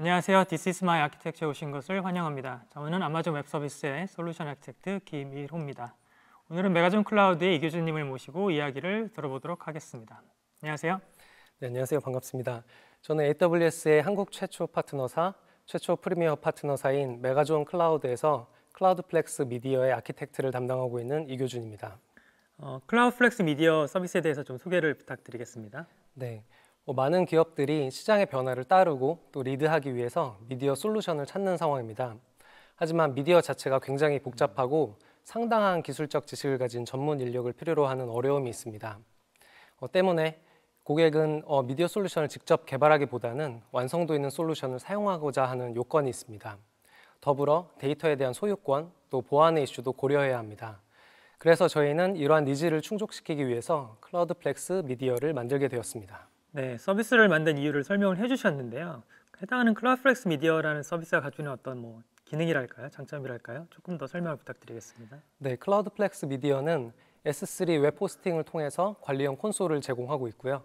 안녕하세요. This is my a r c h i t e c t u 오신 것을 환영합니다. 저는 아마존 웹 서비스의 솔루션 아키텍트 김일호입니다. 오늘은 메가존 클라우드의 이교준님을 모시고 이야기를 들어보도록 하겠습니다. 안녕하세요. 네, 안녕하세요. 반갑습니다. 저는 AWS의 한국 최초 파트너사, 최초 프리미어 파트너사인 메가존 클라우드에서 클라우드 플렉스 미디어의 아키텍트를 담당하고 있는 이교준입니다. 어, 클라우드 플렉스 미디어 서비스에 대해서 좀 소개를 부탁드리겠습니다. 네. 뭐 많은 기업들이 시장의 변화를 따르고 또 리드하기 위해서 미디어 솔루션을 찾는 상황입니다. 하지만 미디어 자체가 굉장히 복잡하고 상당한 기술적 지식을 가진 전문 인력을 필요로 하는 어려움이 있습니다. 어, 때문에 고객은 어, 미디어 솔루션을 직접 개발하기보다는 완성도 있는 솔루션을 사용하고자 하는 요건이 있습니다. 더불어 데이터에 대한 소유권 또 보안의 이슈도 고려해야 합니다. 그래서 저희는 이러한 니즈를 충족시키기 위해서 클라우드 플렉스 미디어를 만들게 되었습니다. 네, 서비스를 만든 이유를 설명을 해주셨는데요. 해당하는 클라우드플렉스 미디어라는 서비스가 가지는 어떤 뭐 기능이랄까요, 장점이랄까요? 조금 더 설명을 부탁드리겠습니다. 네, 클라우드플렉스 미디어는 S3 웹 호스팅을 통해서 관리형 콘솔을 제공하고 있고요.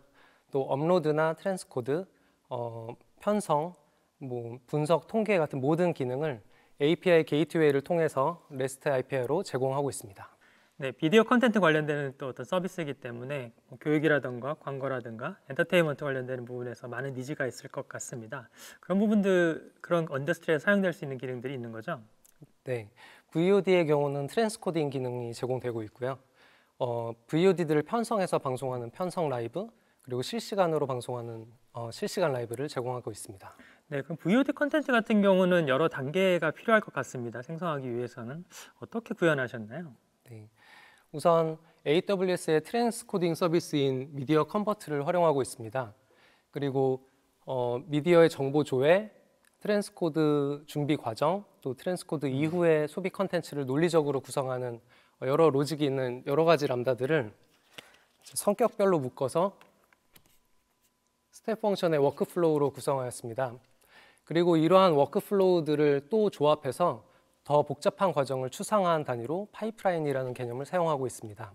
또 업로드나 트랜스코드, 어, 편성, 뭐 분석, 통계 같은 모든 기능을 API 게이트웨이를 통해서 REST API로 제공하고 있습니다. 네, 비디오 컨텐츠 관련되는 또 어떤 서비스이기 때문에 뭐 교육이라든가 광고라든가 엔터테인먼트 관련되는 부분에서 많은 니즈가 있을 것 같습니다. 그런 부분들, 그런 언더스트리에 사용될 수 있는 기능들이 있는 거죠? 네, VOD의 경우는 트랜스코딩 기능이 제공되고 있고요. 어, VOD들을 편성해서 방송하는 편성 라이브, 그리고 실시간으로 방송하는 어, 실시간 라이브를 제공하고 있습니다. 네, 그럼 VOD 컨텐츠 같은 경우는 여러 단계가 필요할 것 같습니다. 생성하기 위해서는 어떻게 구현하셨나요? 네, 우선 AWS의 트랜스코딩 서비스인 미디어 컨버트를 활용하고 있습니다. 그리고 어, 미디어의 정보 조회, 트랜스코드 준비 과정, 또 트랜스코드 이후의 소비 컨텐츠를 논리적으로 구성하는 여러 로직이 있는 여러 가지 람다들을 성격별로 묶어서 스텝 펑션의 워크플로우로 구성하였습니다. 그리고 이러한 워크플로우들을 또 조합해서 더 복잡한 과정을 추상화한 단위로 파이프라인이라는 개념을 사용하고 있습니다.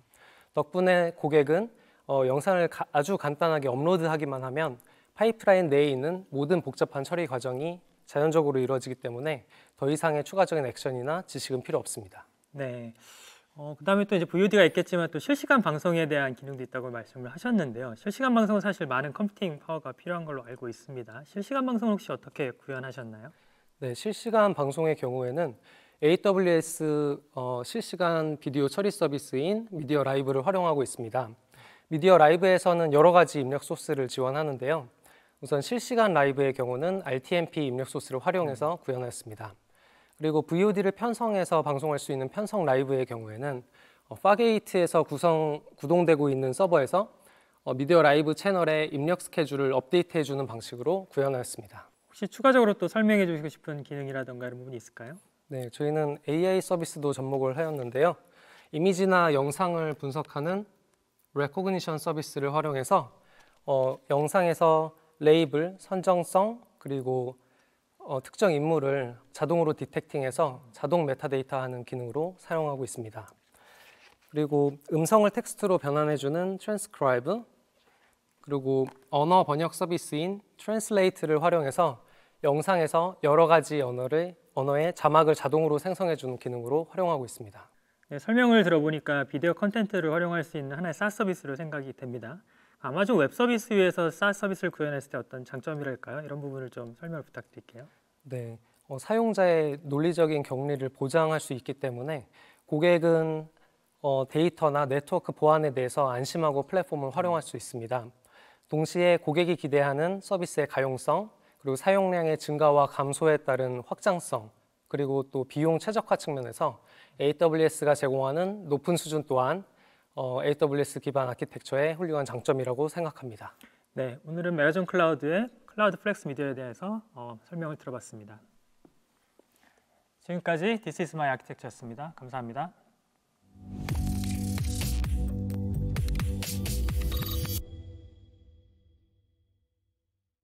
덕분에 고객은 어, 영상을 가, 아주 간단하게 업로드하기만 하면 파이프라인 내에 있는 모든 복잡한 처리 과정이 자연적으로 이루어지기 때문에 더 이상의 추가적인 액션이나 지식은 필요 없습니다. 네. 어, 그다음에 또 이제 VOD가 있겠지만 또 실시간 방송에 대한 기능도 있다고 말씀을 하셨는데요. 실시간 방송은 사실 많은 컴퓨팅 파워가 필요한 걸로 알고 있습니다. 실시간 방송은 혹시 어떻게 구현하셨나요? 네, 실시간 방송의 경우에는 AWS 어, 실시간 비디오 처리 서비스인 미디어 라이브를 활용하고 있습니다. 미디어 라이브에서는 여러 가지 입력 소스를 지원하는데요. 우선 실시간 라이브의 경우는 RTMP 입력 소스를 활용해서 음. 구현하습니다 그리고 VOD를 편성해서 방송할 수 있는 편성 라이브의 경우에는 어, 파게이트에서 구성, 구동되고 있는 서버에서 어, 미디어 라이브 채널의 입력 스케줄을 업데이트해주는 방식으로 구현하였습니다. 혹시 추가적으로 또 설명해 주시고 싶은 기능이라던가 이런 부분이 있을까요? 네, 저희는 AI 서비스도 접목을 하였는데요. 이미지나 영상을 분석하는 레코그니션 서비스를 활용해서 어, 영상에서 레이블, 선정성, 그리고 어, 특정 인물을 자동으로 디텍팅해서 자동 메타데이터하는 기능으로 사용하고 있습니다. 그리고 음성을 텍스트로 변환해주는 트랜스크라이브, 그리고 언어 번역 서비스인 트랜슬레이트를 활용해서 영상에서 여러 가지 언어를 언어의 자막을 자동으로 생성해 주는 기능으로 활용하고 있습니다. 네, 설명을 들어보니까 비디오 컨텐츠를 활용할 수 있는 하나의 SaaS 서비스로 생각이 됩니다. 아마존 웹 서비스 위에서 SaaS 서비스를 구현했을 때 어떤 장점이랄까요? 이런 부분을 좀 설명을 부탁드릴게요. 네, 어, 사용자의 논리적인 격리를 보장할 수 있기 때문에 고객은 어, 데이터나 네트워크 보안에 대해서 안심하고 플랫폼을 활용할 수 있습니다. 동시에 고객이 기대하는 서비스의 가용성, 그리고 사용량의 증가와 감소에 따른 확장성, 그리고 또 비용 최적화 측면에서 AWS가 제공하는 높은 수준 또한 어, AWS 기반 아키텍처의 훌륭한 장점이라고 생각합니다. 네, 오늘은 메라존 클라우드의 클라우드 플렉스 미디어에 대해서 어, 설명을 들어봤습니다. 지금까지 디스 이스 마이 아키텍처였습니다. 감사합니다.